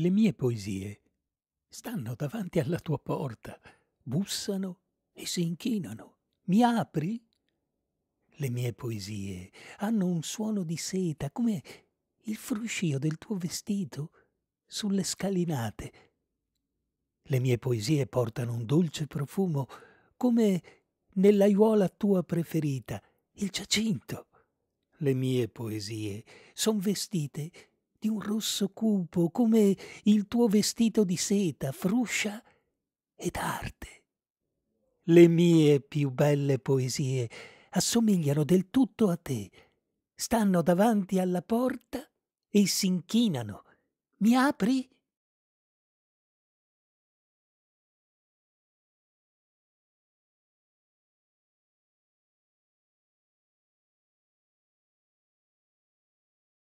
Le mie poesie stanno davanti alla tua porta, bussano e si inchinano. Mi apri? Le mie poesie hanno un suono di seta come il fruscio del tuo vestito sulle scalinate. Le mie poesie portano un dolce profumo come nell'aiuola tua preferita, il giacinto. Le mie poesie sono vestite di un rosso cupo come il tuo vestito di seta, fruscia ed arte. Le mie più belle poesie assomigliano del tutto a te. Stanno davanti alla porta e si inchinano. Mi apri?